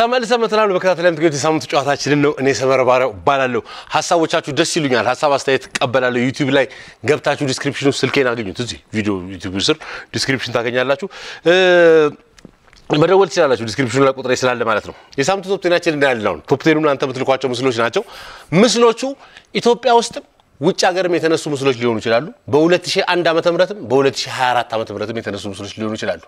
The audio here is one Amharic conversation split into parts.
ተመልሰ መተናል በከታተል የምትገኙት የሳምንቱ ጨዋታችንን ነው። እኔ ሰመረ ባሪያው እባላለሁ። ሀሳቦቻችሁ ደስ ይሉኛል። ሀሳብ አስተያየት እቀበላለሁ። ዩቲዩብ ላይ ገብታችሁ ዲስክሪፕሽን ውስጥ ስልኬን አገኙት። እዚህ ቪዲዮ ዩቲዩብ ስር ዲስክሪፕሽን ታገኛላችሁ። መደወል ትችላላችሁ። ዲስክሪፕሽኑ ላይ ቁጥሬ ስላለ ማለት ነው። የሳምንቱ ቶፕ ቴናችን እንዳያለን አሁን ቶፕ ቴኑን አንተ የምትልኳቸው ምስሎች ናቸው። ምስሎቹ ኢትዮጵያ ውስጥም ውጭ ሀገርም የተነሱ ምስሎች ሊሆኑ ይችላሉ። በ2001 ዓመተ ምህረትም በ2024 ዓመተ ምህረትም የተነሱ ምስሎች ሊሆኑ ይችላሉ።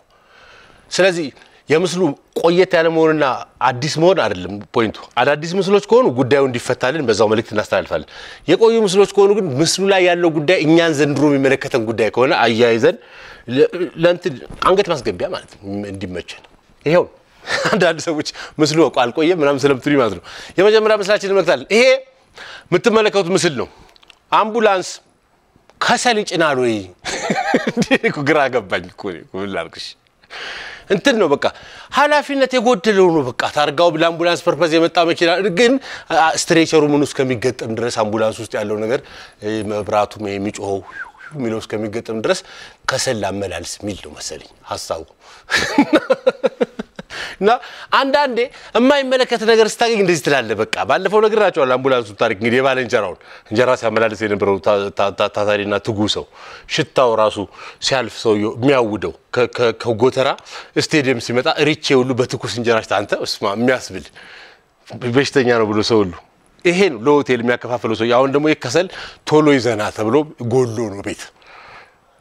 ስለዚህ የምስሉ ቆየት ያለ መሆንና አዲስ መሆን አይደለም ፖይንቱ። አዳዲስ ምስሎች ከሆኑ ጉዳዩ እንዲፈታልን በዛው መልእክት እናስተላልፋለን። የቆዩ ምስሎች ከሆኑ ግን ምስሉ ላይ ያለው ጉዳይ እኛን ዘንድሮ የሚመለከተን ጉዳይ ከሆነ አያይዘን ለእንትን አንገት ማስገቢያ ማለት እንዲመቸን ይኸው አንዳንድ ሰዎች ምስሉ እኮ አልቆየም ምናምን ስለምትሉ ማለት ነው። የመጀመሪያ ምስላችን እንመክታለን። ይሄ የምትመለከቱት ምስል ነው። አምቡላንስ ከሰል ይጭናል ወይ? ግራ ገባኝ እኮ ላልክሽ እንትን ነው በቃ ኃላፊነት የጎደለው ነው በቃ ታርጋው ለአምቡላንስ ፐርፐዝ የመጣ መኪና ግን ስትሬቸሩ ምን እስከሚገጠም ድረስ አምቡላንስ ውስጥ ያለው ነገር መብራቱ የሚጮኸው የሚለው እስከሚገጠም ድረስ ከሰል አመላልስ የሚል ነው መሰለኝ ሀሳቡ። እና አንዳንዴ የማይመለከት ነገር ስታገኝ እንደዚህ ትላለህ። በቃ ባለፈው ነገር ናቸው አምቡላንሱ ታሪክ እንግዲህ የባለ እንጀራውን እንጀራ ሲያመላልስ የነበረው ታታሪና ትጉ ሰው ሽታው ራሱ ሲያልፍ ሰው የሚያውደው ከጎተራ ስቴዲየም ሲመጣ ሪቼ ሁሉ በትኩስ እንጀራ አንተ ስማ የሚያስብል በሽተኛ ነው ብሎ ሰው ሁሉ ይሄ ነው ለሆቴል የሚያከፋፍለው ሰው። አሁን ደግሞ ከሰል ቶሎ ይዘና ተብሎ ጎሎ ነው ቤት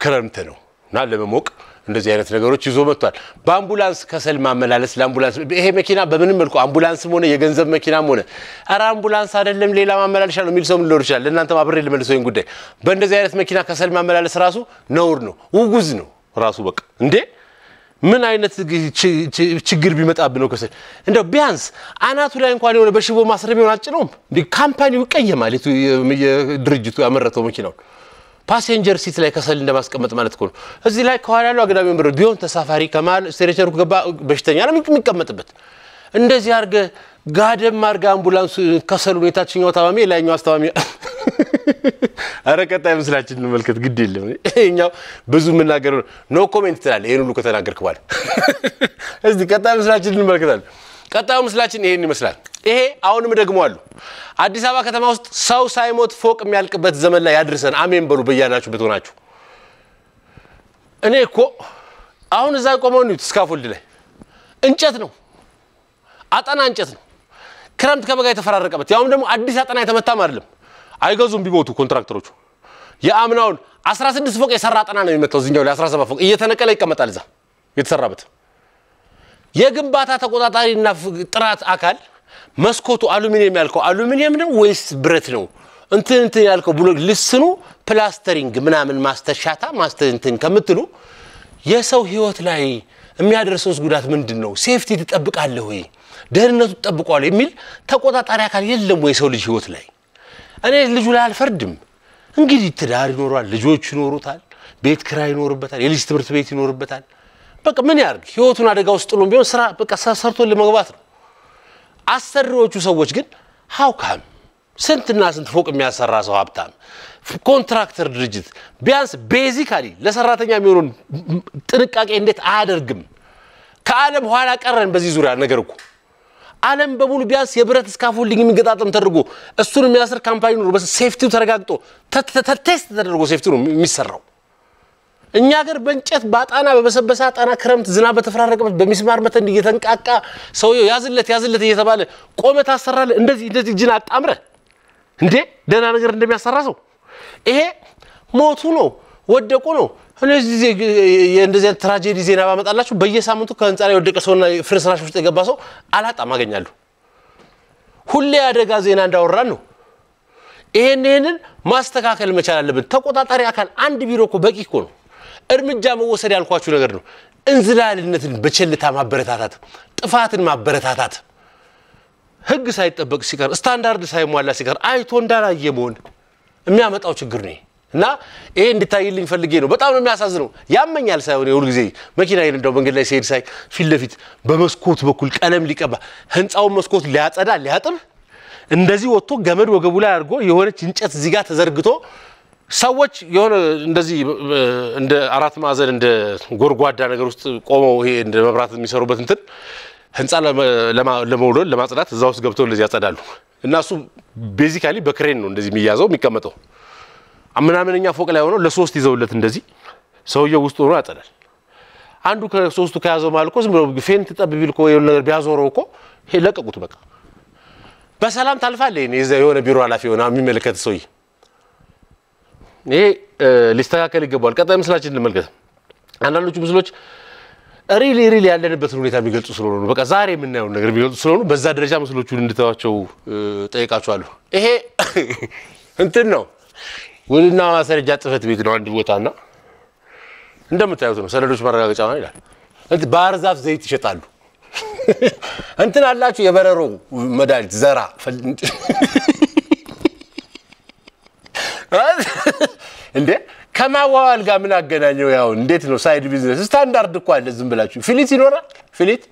ክረምት ነው እና ለመሞቅ እንደዚህ አይነት ነገሮች ይዞ መጥቷል። በአምቡላንስ ከሰል ማመላለስ ለአምቡላንስ ይሄ መኪና በምንም መልኩ አምቡላንስም ሆነ የገንዘብ መኪናም ሆነ ኧረ አምቡላንስ አይደለም ሌላ ማመላለሻ ነው የሚል ሰው ሊኖር ይችላል። ለእናንተ አብሬ ልመልሰው ይህን ጉዳይ። በእንደዚህ አይነት መኪና ከሰል ማመላለስ ራሱ ነውር ነው፣ ውጉዝ ነው ራሱ በቃ እንዴ ምን አይነት ችግር ቢመጣብን ነው ከሰል እንደው ቢያንስ አናቱ ላይ እንኳን የሆነ በሽቦ ማስረብ ይሆን አጭነውም ካምፓኒው ይቀየማል። ድርጅቱ ያመረተው መኪናውን ፓሴንጀር ሲት ላይ ከሰል እንደማስቀመጥ ማለት ነው። እዚህ ላይ ከኋላ ያለው አግዳሚ ወንበር ቢሆን ተሳፋሪ ከመሀል ስቴሬቸሩ ገባ በሽተኛ ነው የሚቀመጥበት። እንደዚህ አርገ ጋደም አርገ አምቡላንሱ ከሰሉን የታችኛው ታማሚ የላይኛው አስታማሚ አረ ቀጣይ ምስላችን እንመልከት። ግድ የለም ይኸኛው ብዙ የምናገር ኖ ኮሜንት ትላለህ። ይህን ሁሉ ከተናገርክ በኋላ እስቲ ቀጣይ ምስላችን እንመልከታለን። ቀጣዩ ምስላችን ይሄን ይመስላል። ይሄ አሁንም ደግሞ አሉ አዲስ አበባ ከተማ ውስጥ ሰው ሳይሞት ፎቅ የሚያልቅበት ዘመን ላይ ያድርሰን። አሜን በሉ በያላችሁበት ሆናችሁ። እኔ እኮ አሁን እዛ ቆመው እዩት፣ ስካፎልድ ላይ እንጨት ነው፣ አጠና እንጨት ነው፣ ክረምት ከበጋ የተፈራረቀበት ያውም ደግሞ አዲስ አጠና የተመታም አይደለም። አይገዙም ቢሞቱ ኮንትራክተሮቹ። የአምናውን 16 ፎቅ የሰራ አጠና ነው የሚመታው። እዚኛው ላይ 17 ፎቅ እየተነቀለ ይቀመጣል እዛ የተሰራበት የግንባታ ተቆጣጣሪና ጥራት አካል መስኮቱ አሉሚኒየም ያልከው አሉሚኒየም ነው ወይስ ብረት ነው? እንትን እንትን ያልከው ብሎ ልስኑ ፕላስተሪንግ ምናምን ማስተሻታ ማስተር ከምትሉ የሰው ህይወት ላይ የሚያደርሰውስ ጉዳት ምንድን ነው? ሴፍቲ ትጠብቃለህ ወይ? ደህንነቱ ትጠብቋል የሚል ተቆጣጣሪ አካል የለም ወይ የሰው ልጅ ህይወት ላይ? እኔ ልጁ ላይ አልፈርድም። እንግዲህ ትዳር ይኖሯል፣ ልጆች ይኖሩታል፣ ቤት ክራይ ይኖርበታል፣ የልጅ ትምህርት ቤት ይኖርበታል። በቃ ምን ያርግ ህይወቱን አደጋ ውስጥ ጥሎም ቢሆን ስራ በቃ ሰርቶ ለመግባት ነው። አሰሪዎቹ ሰዎች ግን ሀውካም ስንትና ስንት ፎቅ የሚያሰራ ሰው ሀብታም ኮንትራክተር ድርጅት ቢያንስ ቤዚካሊ ለሰራተኛ የሚሆኑን ጥንቃቄ እንዴት አያደርግም? ከዓለም ኋላ ቀረን በዚህ ዙሪያ ነገር እኮ ዓለም በሙሉ ቢያንስ የብረት ስካፎልዲንግ የሚገጣጠም ተደርጎ እሱን የሚያስር ካምፓኒ ኖሮ ሴፍቲው ተረጋግጦ ቴስት ተደርጎ ሴፍቲ ነው የሚሰራው። እኛ ሀገር በእንጨት በጣና በበሰበሰ አጣና ክረምት ዝናብ በተፈራረቀበት በሚስማር መተን እየተንቃቃ ሰውየው ያዝለት ያዝለት እየተባለ ቆመ ታሰራለ እንደዚህ እንደዚህ እጅን አጣምረ እንዴ ደህና ነገር እንደሚያሰራ ሰው ይሄ ሞቱ ነው ወደቁ ነው። እነዚህ እንደዚህ ትራጀዲ ዜና ባመጣላችሁ በየሳምንቱ ከህንፃ ላይ የወደቀ ሰውና ፍርስራሽ ውስጥ የገባ ሰው አላጣም አገኛለሁ። ሁሌ አደጋ ዜና እንዳወራን ነው። ይሄን ይሄንን ማስተካከል መቻል አለብን። ተቆጣጣሪ አካል አንድ ቢሮ እኮ በቂ እኮ ነው። እርምጃ መወሰድ ያልኳችሁ ነገር ነው። እንዝላልነትን በቸልታ ማበረታታት፣ ጥፋትን ማበረታታት፣ ህግ ሳይጠበቅ ሲቀር ስታንዳርድ ሳይሟላ ሲቀር አይቶ እንዳላየ መሆን የሚያመጣው ችግር ነው እና ይሄ እንድታይልኝ ፈልጌ ነው። በጣም ነው የሚያሳዝነው። ያመኛል ሳይሆን የሁል ጊዜ መኪና እንደው መንገድ ላይ ሲሄድ ሳይ ፊት ለፊት በመስኮት በኩል ቀለም ሊቀባ ህንፃውን መስኮት ሊያጸዳ ሊያጥብ እንደዚህ ወጥቶ ገመድ ወገቡ ላይ አድርጎ የሆነች እንጨት እዚህ ጋር ተዘርግቶ ሰዎች የሆነ እንደዚህ እንደ አራት ማዕዘን እንደ ጎድጓዳ ነገር ውስጥ ቆመው ይሄ እንደ መብራት የሚሰሩበት እንትን ህንፃ ለመውለድ ለማጽዳት እዛ ውስጥ ገብተው እንደዚህ ያጸዳሉ። እና እሱ ቤዚካሊ በክሬን ነው እንደዚህ የሚያዘው የሚቀመጠው። ምናምንኛ ፎቅ ላይ ሆነው ለሶስት ይዘውለት እንደዚህ ሰውየው ውስጥ ሆኖ ያጸዳል። አንዱ ከሶስቱ ከያዘው ማለት እኮ ዝም ብሎ ፌንት ጠብ ቢል እኮ የሆነ ነገር ቢያዞረው እኮ ይሄ ለቀቁት በቃ በሰላም ታልፋለህ። የሆነ ቢሮ ኃላፊ ሆነ የሚመለከት ሰውዬ ይሄ ሊስተካከል ይገባዋል። ቀጣይ ምስላችን እንመልከት። አንዳንዶቹ ምስሎች ሪል ሪል ያለንበትን ሁኔታ የሚገልጹ ስለሆኑ በቃ ዛሬ የምናየውን ነገር የሚገልጹ ስለሆኑ በዛ ደረጃ ምስሎቹን እንድተዋቸው ጠይቃችኋለሁ። ይሄ እንትን ነው ውልና ማስረጃ ጽህፈት ቤት ነው አንድ ቦታና እንደምታዩት ነው። ሰነዶች ማረጋገጫ ነው ይላል። ባህር ዛፍ ዘይት ይሸጣሉ። እንትን አላችሁ የበረሮ መድኃኒት ዘራ እንዴ ከማዋዋል ጋር ምን አገናኘው? ያው እንዴት ነው ሳይድ ቢዝነስ ስታንዳርድ እኮ አለ። ዝም ብላችሁ ፊሊት ይኖራል። ፊሊት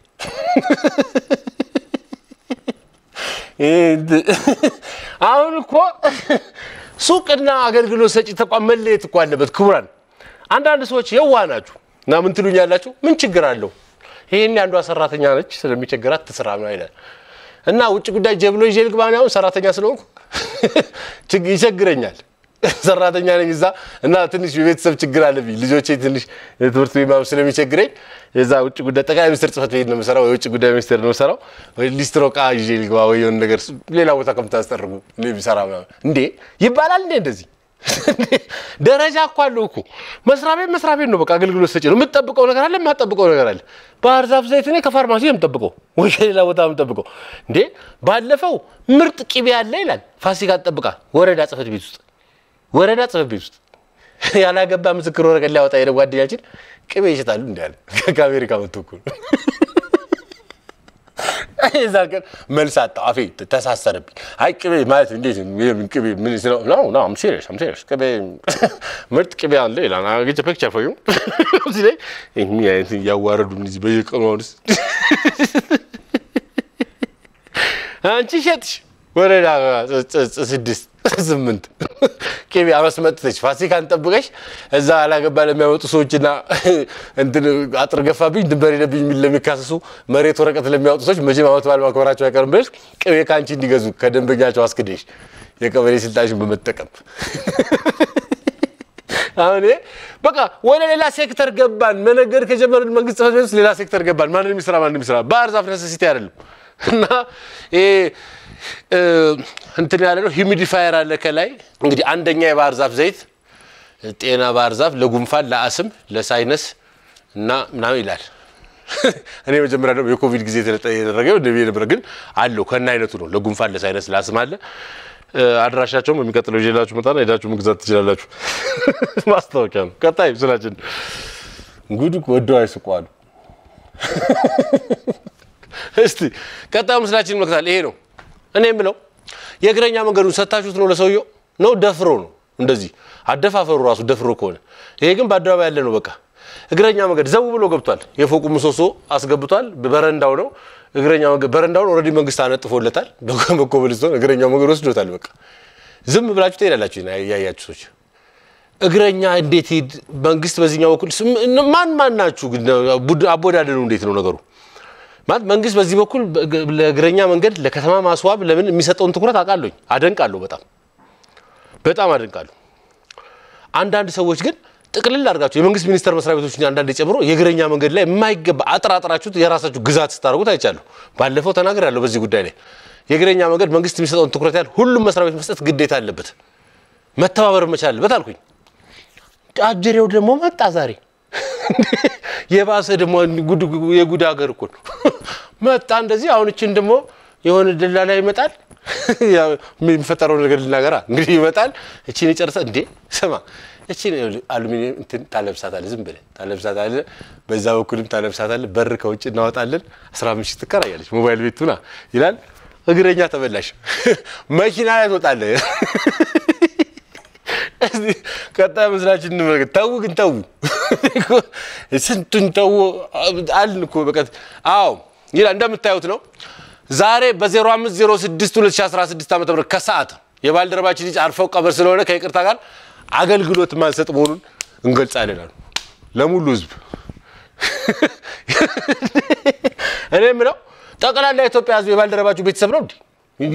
አሁን እኮ ሱቅና አገልግሎት ሰጪ ተቋም መለየት እኮ አለበት። ክቡራን፣ አንዳንድ ሰዎች የዋ ናችሁ እና ምን ትሉኛላችሁ? ምን ችግር አለው? ይህን አንዷ ሰራተኛ ነች ስለሚቸግራት ትስራ ነው ይላል እና ውጭ ጉዳይ ጀብሎ ይዤ ልግባ። አሁን ሰራተኛ ስለሆንኩ ይቸግረኛል ሰራተኛ ነኝ እዛ እና ትንሽ የቤተሰብ ችግር አለብኝ። ልጆቼ ትንሽ ትምህርት ቤት ምናምን ስለሚቸግረኝ የዛ ውጭ ጉዳይ ጠቅላይ ሚኒስትር ጽህፈት ቤት ነው የምሰራው፣ የውጭ ጉዳይ ሚኒስትር ነው የምሰራው። ወይ ሊስትሮ ቃ ይዤ ልግባ ወይ የሆነ ነገር ሌላ ቦታ ከምታስጠርጉ እኔ ቢሰራ እንዴ ይባላል እንዴ እንደዚህ ደረጃ እኮ አለው እኮ መስሪያ ቤት መስሪያ ቤት ነው። በቃ አገልግሎት ሰጪ ነው። የምትጠብቀው ነገር አለ፣ የማትጠብቀው ነገር አለ። ባህር ዛፍ ዘይት እኔ ከፋርማሲ የምጠብቀው ወይ ከሌላ ቦታ የምጠብቀው እንዴ። ባለፈው ምርጥ ቂቤ አለ ይላል ፋሲካ ጠብቃ ወረዳ ጽህፈት ቤት ውስጥ ወረዳ ጽሕፈት ቤት ውስጥ ያላገባ ምስክር ወረቀት ሊያወጣ ሄደ ጓደኛችን ቅቤ ይሸጣሉ እንዳለ ከአሜሪካ መጥቶ እኮ የዛ ቀን መልስ አጣሁ። አፌ ተሳሰረብኝ። አይ ቅቤ ማለት እንዴት ቅቤ ምን ስለው ነው ነው አም ሲሪየስ ቅቤ ምርጥ ቅቤ አለ ይላል። አገጭ ፒክቸር ፎዩ እዚህ ላይ እኛ እያዋረዱ እዚህ በየቀኑ አሁንስ አንቺ ሸጥሽ ወረዳ ስድስት ስምንት ቄቤ አመስመጥተች ፋሲካን ጠብቀሽ እዛ አላገባ ለሚያወጡ ሰዎችና እንትን አጥር ገፋብኝ ድንበር ሄደብኝ የሚል ለሚካሰሱ መሬት ወረቀት ለሚያወጡ ሰዎች መቼም ዓመት በዓል ማክበራቸው አይቀርም ብለሽ ቅቤ ከአንቺ እንዲገዙ ከደንበኛቸው አስክደሽ የቀበሌ ስልጣንሽን በመጠቀም አሁን በቃ ወደ ሌላ ሴክተር ገባን። መነገድ ከጀመርን መንግስት ጽሕፈት ቤት ሌላ ሴክተር ገባን። ማንንም ይስራ ማንንም ይስራ ባህር ዛፍ ነሰሲቲ አይደለም። እና ይሄ እንትን ያለ ነው። ሂሚዲፋየር አለ ከላይ እንግዲህ አንደኛ የባህር ዛፍ ዘይት ጤና ባህር ዛፍ ለጉንፋን፣ ለአስም፣ ለሳይነስ እና ምናምን ይላል። እኔ መጀመሪያ ደግሞ የኮቪድ ጊዜ የተደረገ ነብዬ ነበረ፣ ግን አለው ከና አይነቱ ነው። ለጉንፋን፣ ለሳይነስ፣ ለአስም አለ። አድራሻቸውም የሚቀጥለው ይዤላችሁ መጣና ሄዳችሁ መግዛት ትችላላችሁ። ማስታወቂያ ነው። ቀጣይ ስላችን እንግዲህ ወደው አይስቋሉ። እስቲ ቀጣዩ ምስላችን ይመክታል። ይሄ ነው እኔ የምለው የእግረኛ መንገዱን ሰታችሁት ነው ለሰውየው ነው ደፍሮ ነው እንደዚህ አደፋፈሩ ራሱ ደፍሮ ከሆነ ይሄ ግን በአደባባይ ያለ ነው። በቃ እግረኛ መንገድ ዘው ብሎ ገብቷል። የፎቁ ምሰሶ አስገብቷል። በረንዳው ነው እግረኛ መንገድ። በረንዳውን ኦልሬዲ መንግስት አነጥፎለታል በኮብልስቶን እግረኛ መንገድ ወስዶታል። በቃ ዝም ብላችሁ ትሄዳላችሁ ያያችሁ ሰዎች እግረኛ እንዴት ሄድ መንግስት በዚህኛው በኩል ማን ማን ናችሁ? አቦዳደኑ እንዴት ነው ነገሩ? ማለት መንግስት በዚህ በኩል ለእግረኛ መንገድ ለከተማ ማስዋብ ለምን የሚሰጠውን ትኩረት አውቃለሁኝ፣ አደንቃለሁ፣ በጣም በጣም አደንቃለሁ። አንዳንድ ሰዎች ግን ጥቅልል አድርጋችሁ የመንግስት ሚኒስቴር መስሪያ ቤቶች አንዳንድ ጨምሮ የእግረኛ መንገድ ላይ የማይገባ አጥራጥራችሁ የራሳችሁ ግዛት ስታደርጉት አይቻለሁ። ባለፈው ተናገር ያለው በዚህ ጉዳይ ላይ የእግረኛ መንገድ መንግስት የሚሰጠውን ትኩረት ያህል ሁሉም መስሪያ ቤት መስጠት ግዴታ አለበት፣ መተባበር መቻል አለበት አልኩኝ። አጀሬው ደግሞ መጣ ዛሬ የባሰ ደግሞ የጉድ ሀገር እኮ ነው። መጣ እንደዚህ አሁን እችን ደግሞ የሆነ ደላላ ይመጣል። የሚፈጠረው ነገር ልናገራ እንግዲህ ይመጣል። እችን የጨርሰ እንዴ ስማ እችን አሉሚኒየም እንትን ታለብሳታለህ፣ ዝም ብለህ ታለብሳታለህ። በዛ በኩልም ታለብሳታለህ። በር ከውጭ እናወጣለን። አስራ አምስት ሺህ ትከራያለች። ሞባይል ቤቱና ይላል። እግረኛ ተበላሽ መኪና ላይ ትወጣለህ ቀጣይ ምስላችን እንመልከት። ተዉ ግን ተዉ፣ ስንቱን ተዉ አልን እኮ በቀት። አዎ ይላል እንደምታዩት ነው። ዛሬ በ 0506 2016 ዓ ም ከሰዓት የባልደረባችን ልጅ አርፈው ቀበር ስለሆነ ከይቅርታ ጋር አገልግሎት ማንሰጥ መሆኑን እንገልጻለን ለሙሉ ህዝብ። እኔ የምለው ጠቅላላ ኢትዮጵያ ህዝብ የባልደረባችሁ ቤተሰብ ነው እንዴ?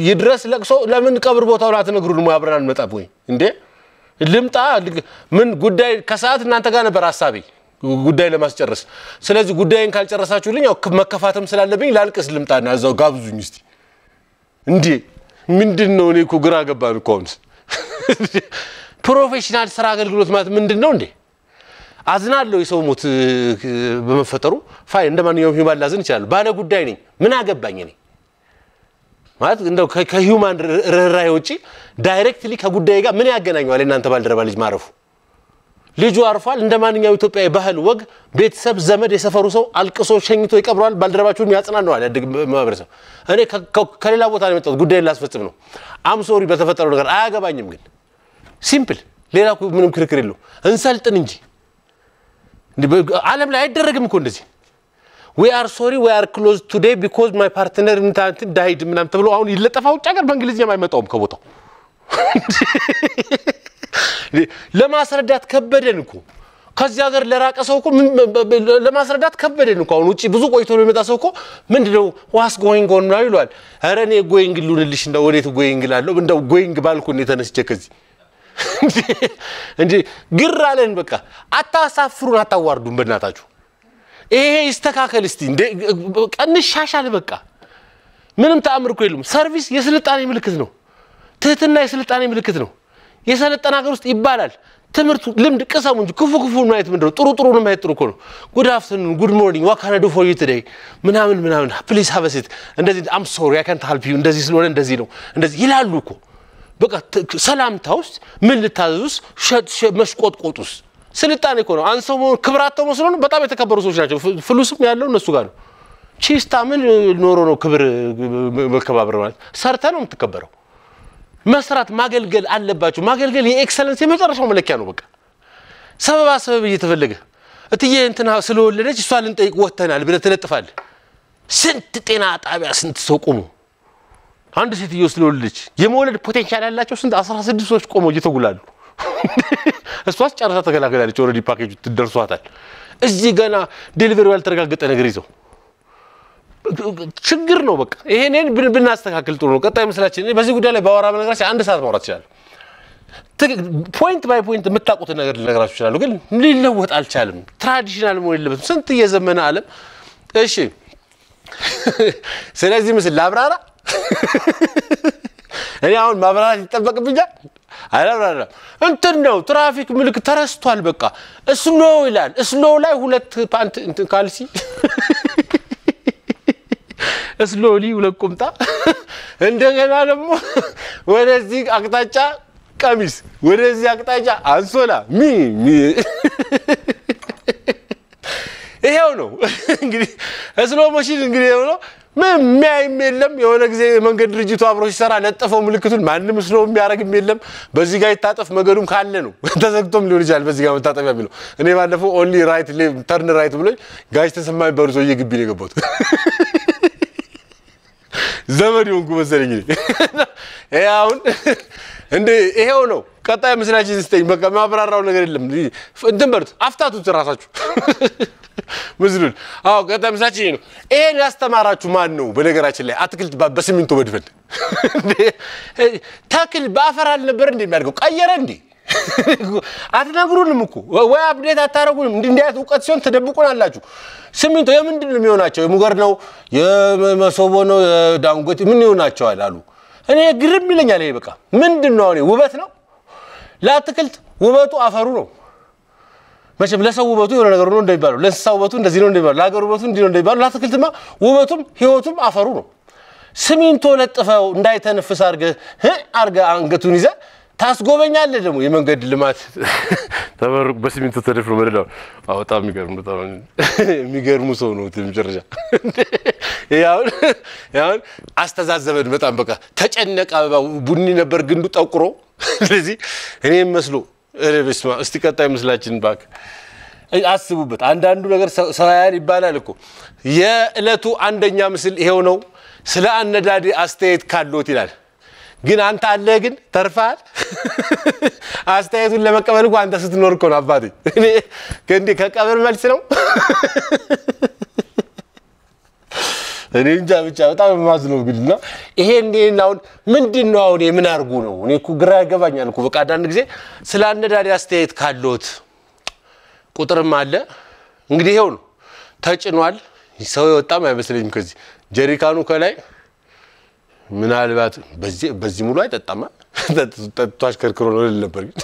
ይድረስ ለቅሶ። ለምን ቀብር ቦታውን አትነግሩን? አትነግሩንም? አብረን አንመጣም ወይ እንዴ? ልምጣ ምን ጉዳይ ከሰዓት እናንተ ጋር ነበር ሀሳቤ ጉዳይ ለማስጨረስ። ስለዚህ ጉዳይን ካልጨረሳችሁልኝ ያው መከፋትም ስላለብኝ ላልቅስ ልምጣና እዛው ጋብዙኝ እስቲ። እንዴ ምንድን ነው? እኔ እኮ ግራ ገባን እኮ አሁንስ። ፕሮፌሽናል ስራ አገልግሎት ማለት ምንድን ነው እንዴ? አዝናለሁ የሰው ሞት በመፈጠሩ ፋይ፣ እንደ ማንኛውም ሂውማን ላዝን ይችላል። ባለ ጉዳይ ነኝ፣ ምን አገባኝ እኔ ማለት እንደው ከሂውማን ርኅራኄ ውጪ ዳይሬክትሊ ከጉዳይ ጋር ምን ያገናኘዋል የእናንተ ባልደረባ ልጅ ማረፉ? ልጁ አርፏል። እንደ ማንኛው ኢትዮጵያዊ ባህል ወግ ቤተሰብ፣ ዘመድ፣ የሰፈሩ ሰው አልቅሶ ሸኝቶ ይቀብረዋል። ባልደረባችሁም ያጽናነዋል። ያድግ ማህበረሰብ። እኔ ከሌላ ቦታ ነው የመጣሁት፣ ጉዳይ ላስፈጽም ነው። አምሶሪ በተፈጠረው ነገር አያገባኝም። ግን ሲምፕል፣ ሌላ ምንም ክርክር የለው። እንሰልጥን እንጂ ዓለም ላይ አይደረግም እኮ እንደዚህ ዊ አር ሶሪ ዊ አር ክሎዝ ቱዴይ ቢኮዝ ማይ ፓርትነር እንትን ዳይድ ምናምን ተብሎ አሁን ይለጠፋ ውጭ ሀገር በእንግሊዝኛም አይመጣውም ከቦታው ለማስረዳት ከበደን እኮ ከዚህ ሀገር ለራቀ ሰው እኮ ለማስረዳት ከበደን እኮ አሁን ውጭ ብዙ ቆይቶ የሚመጣ ሰው እኮ ምንድነው ዋስ ጎይንግ ኦን ነው ይሏል። ኧረ እኔ ጎይንግ ልሁንልሽ እንደው ወዴት ጎይንግ ላለሁ እንደው ጎይንግ ባልኩ እኔ ተነስቼ ከዚህ እንዴ ግር አለን። በቃ አታሳፍሩን፣ አታዋርዱን በእናታችሁ። ይሄ ይስተካከል እስቲ፣ ቀንሻሻል በቃ ምንም ተአምር እኮ የለውም። ሰርቪስ የስልጣኔ ምልክት ነው። ትህትና የስልጣኔ ምልክት ነው። የሰለጠነ ሀገር ውስጥ ይባላል። ትምህርቱ ልምድ ቅሰሙ እንጂ ክፉ ክፉ ማየት ምንድን ነው? ጥሩ ጥሩ ማየት ጥሩ እኮ ነው። ጉድ አፍተርኑን፣ ጉድ ሞርኒንግ፣ ዋት ካን አይ ዱ ፎር ዩ ቱዴይ ምናምን ምናምን፣ ፕሊዝ ሃቭ ሲት፣ እንደዚህ አም ሶሪ አይ ካንት ሄልፕ ዩ፣ እንደዚህ ስለሆነ እንደዚህ ነው እንደዚህ ይላሉ እኮ በቃ ሰላምታ ውስጥ ምን ልታዘዙስ፣ መሽቆጥቆጡስ ስልጣኔ እኮ ነው። አንሰው መሆን ክብራቸው መስሎን በጣም የተከበሩ ሰዎች ናቸው። ፍሉስም ያለው እነሱ ጋር ነው። ቺስታ ምን ኖሮ ነው ክብር መከባበር ማለት? ሰርተ ነው የምትከበረው። መስራት ማገልገል አለባቸው። ማገልገል የኤክሰለንስ የመጨረሻው መለኪያ ነው። በቃ ሰበባ ሰበብ እየተፈለገ እትዬ እንትና ስለወለደች እሷ ልንጠይቅ ወጥተናል ብለህ ትለጥፋለህ። ስንት ጤና ጣቢያ ስንት ሰው ቆሞ አንድ ሴትዮ ስለወለደች የመውለድ ፖቴንሻል ያላቸው ስንት አስራ ስድስት ሰዎች ቆመው እየተጉላሉ እሷ ጨርሳ ተገላግላለች። ኦልሬዲ ፓኬጅ ትደርሷታል። እዚህ ገና ዴሊቨሪ ያልተረጋገጠ ነገር ይዘው ችግር ነው። በቃ ይሄንን ብናስተካክል ጥሩ ነው። ቀጣይ ምስላችን በዚህ ጉዳይ ላይ ባወራ በነገራችን አንድ ሰዓት ማውራት ይችላል። ፖይንት ባይ ፖይንት የምታውቁትን ነገር ልነግራችሁ ይችላሉ፣ ግን ሊለወጥ አልቻልም። ትራዲሽናል መሆን የለበትም። ስንት እየዘመነ ዓለም። እሺ፣ ስለዚህ ምስል ላብራራ። እኔ አሁን ማብራራት ይጠበቅብኛል። አላላላ እንትን ነው ትራፊክ ምልክ ተረስቷል። በቃ እስሎ ይላል። እስሎ ላይ ሁለት ፓንት እንትን ካልሲ እስሎሊ ሁለት ቁምጣ እንደገና ደግሞ ወደዚህ አቅጣጫ ቀሚስ፣ ወደዚህ አቅጣጫ አንሶላ ሚ ሚ ይሄው ነው እንግዲህ ስሎ መሽን እንግዲህ ይሄው ነው። ምን የሚያይም የለም። የሆነ ጊዜ መንገድ ድርጅቱ አብሮ ሲሰራ ለጠፈው ምልክቱን ማንም ስሎ የሚያደርግም የለም። በዚህ ጋር ይታጠፍ መገዱም ካለ ነው ተዘግቶም ሊሆን ይችላል። በዚህ ጋር መታጠፊያ የሚለው እኔ ባለፈው ኦንሊ ራይት ተርን ራይት ብሎኝ ጋሽ ተሰማ የሚባሉ ሰውዬ ግቢ ነው የገባሁት። ዘመድ የሆንኩ መሰለኝ። ይሄ አሁን እንዴ ይሄው ነው ቀጣይ ምስላችን ስተኝ በቃ ማብራራው ነገር የለም። እንትን በሉት አፍታቱት ራሳችሁ ምስሉን። አዎ ቀጣይ ምስላችን ይሄ ነው። ይሄን ያስተማራችሁ ማን ነው? በነገራችን ላይ አትክልት በሲሚንቶ መድፈን ተክል በአፈር አልነበረ እንዴ የሚያድገው? ቀየረ እንዴ? አትነግሩንም እኮ ወይ አፕዴት አታረጉንም። እንዲህ አይነት እውቀት ሲሆን ተደብቁን አላችሁ። ሲሚንቶ የምንድን ነው የሚሆናቸው? የሙገር ነው የመሶቦ ነው የዳንጎቴ ምን ይሆናቸዋል አሉ እኔ ግርም ይለኛል። ይሄ በቃ ምንድን ነው? ውበት ነው ለአትክልት ውበቱ አፈሩ ነው። መቼም ለሰው ውበቱ የሆነ ነገሩ ነው እንደሚባለው፣ ለእንስሳ ውበቱ እንደዚህ ነው እንደሚባለው፣ ለሀገር ውበቱ እንዲህ ነው እንደሚባለው፣ ለአትክልትማ ውበቱም ህይወቱም አፈሩ ነው። ስሚንቶ ለጥፈው እንዳይተነፍስ አርገ አርገ አንገቱን ይዘ ታስጎበኛለ ደግሞ የመንገድ ልማት ተመርቁ በስሚንቶ ተደፍሮ መደዳ በጣም የሚገርሙ ሰው ነው መጨረሻ ያሁን ያሁን አስተዛዘበን በጣም በቃ ተጨነቀ። አበባ ቡኒ ነበር ግንዱ ጠቁሮ። ስለዚህ እኔ መስሎ በስመ እስቲ ቀጣይ ምስላችን እባክህ አስቡበት። አንዳንዱ ነገር ሰው ይባላል እኮ። የዕለቱ አንደኛ ምስል ይሄው ነው። ስለ አነዳዴ አስተያየት ካሎት ይላል። ግን አንተ አለህ ግን ተርፋል። አስተያየቱን ለመቀበል እኮ አንተ ስትኖር እኮ ነው አባቴ። ከእንዲህ ከቀብር መልስ ነው እኔ እንጃ ብቻ በጣም የማዝ ነው እንግዲህ እና ይሄ እንዲህን አሁን ምንድን ነው አሁን የምን አድርጉ ነው? እኔ እኮ ግራ ያገባኛል እኮ በቃ አንዳንድ ጊዜ ስለ አነዳሪ አስተያየት ካለዎት ቁጥርም አለ እንግዲህ ይሄው ነው ተጭኗል። ሰው የወጣም አይመስለኝም ከዚህ ጀሪካኑ ከላይ ምናልባት በዚህ ሙሉ አይጠጣማ ጠጥቶ አሽከርክሮ ነው ልል ነበር ግን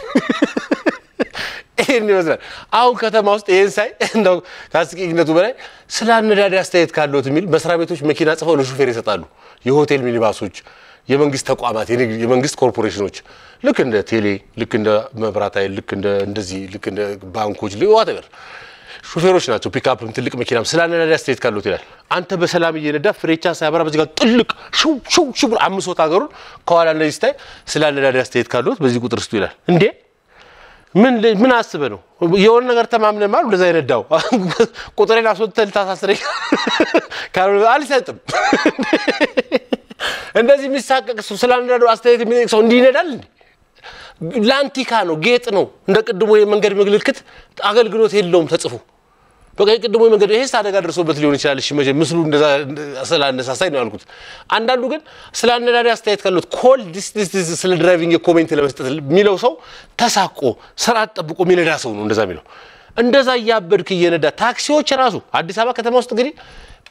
ይህን ይመስላል። አሁን ከተማ ውስጥ ይህን ሳይ እንደው ከአስቂኝነቱ በላይ ስለ አነዳዳሪ አስተያየት ካለት የሚል በስራ ቤቶች መኪና ጽፈው ለሹፌር ይሰጣሉ። የሆቴል ሚኒባሶች፣ የመንግስት ተቋማት፣ የመንግስት ኮርፖሬሽኖች ልክ እንደ ቴሌ፣ ልክ እንደ መብራት ኃይል፣ ልክ እንደ እንደዚህ፣ ልክ እንደ ባንኮች ዋተበር ሹፌሮች ናቸው። ፒክአፕም ትልቅ መኪናም ስለ አነዳዳሪ አስተያየት ካለት ይላል። አንተ በሰላም እየነዳ ፍሬቻ ሳያበራ በዚህ ጋር ጥልቅ ሽው ሽው ሽው አምሶት ሀገሩን ከኋላ እንደዚህ ስታይ ስለ አነዳዳሪ አስተያየት ካለት በዚህ ቁጥር ስቱ ይላል እንዴ ምን ምን አስበ ነው የሆነ ነገር ተማምነ ማለ እንደዛ ይረዳው ቁጥሬን አስወጥተህ ልታሳስረኝ ካልሆነ አልሰጥም። እንደዚህ የሚሳቀቅ ሰው ስላንዳንዱ አስተያየት የሚጠይቅ ሰው እንዲህ ይነዳል እንዴ? ላንቲካ ነው፣ ጌጥ ነው። እንደ ቅድሞ የመንገድ ምልክት አገልግሎት የለውም ተጽፎ በቃ የቅድሞ መንገድ ይሄ አደጋ ደርሶበት ሊሆን ይችላል። እሺ መቼ ምስሉ እንደዛ ስላነሳሳኝ ነው ያልኩት። አንዳንዱ ግን ስለ አነዳሪ አስተያየት ካለት ኮል ዲስ ስለ ድራይቪንግ የኮሜንት ለመስጠት የሚለው ሰው ተሳቆ ስርዓት ጠብቆ የሚነዳ ሰው ነው እንደዛ የሚለው እንደዛ እያበድክ እየነዳ ታክሲዎች ራሱ አዲስ አበባ ከተማ ውስጥ እንግዲህ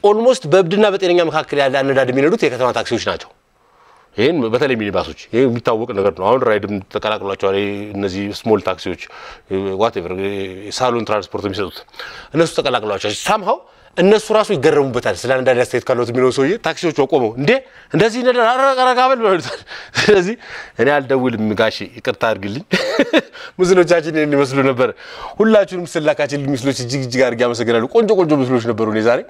ኦልሞስት በእብድና በጤነኛ መካከል ያለ አነዳድ የሚነዱት የከተማ ታክሲዎች ናቸው። ይህን በተለይ ሚኒባሶች ይህ የሚታወቅ ነገር ነው። አሁን ራይድ ተቀላቅሏቸዋል። እነዚህ ስሞል ታክሲዎች ዋቴቨር ሳሎን ትራንስፖርት የሚሰጡት እነሱ ተቀላቅሏቸዋል ሳምሃው እነሱ ራሱ ይገረሙበታል። ስለ አንዳንድ አስተያየት ካለት የሚለው ሰውዬ ታክሲዎቹ ቆመው እንዴ እንደዚህ ነደር አረጋበል ብለውታል። ስለዚህ እኔ አልደውልም ጋሽ ይቅርታ አድርግልኝ። ምስሎቻችን ይህን ይመስሉ ነበር። ሁላችሁንም ስላካችን ምስሎች እጅግ እጅግ አድርጌ አመሰግናለሁ። ቆንጆ ቆንጆ ምስሎች ነበሩ። እኔ ዛሬ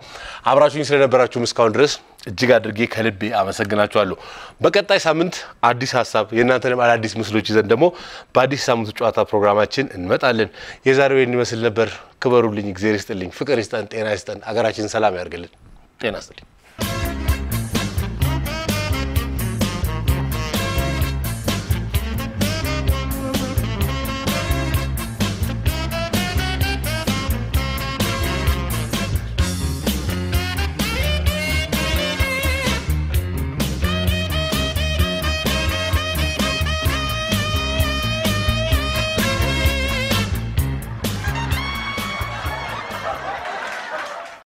አብራችሁኝ ስለነበራችሁም እስካሁን ድረስ እጅግ አድርጌ ከልቤ አመሰግናችኋለሁ። በቀጣይ ሳምንት አዲስ ሀሳብ የእናንተንም አዳዲስ ምስሎች ይዘን ደግሞ በአዲስ ሳምንቱ ጨዋታ ፕሮግራማችን እንመጣለን። የዛሬው ይህን ይመስል ነበር። ክበሩልኝ፣ እግዚአብሔር ይስጥልኝ፣ ፍቅር ይስጠን፣ ጤና ይስጠን፣ አገራችን ሰላም ያርግልን። ጤና ይስጥልኝ።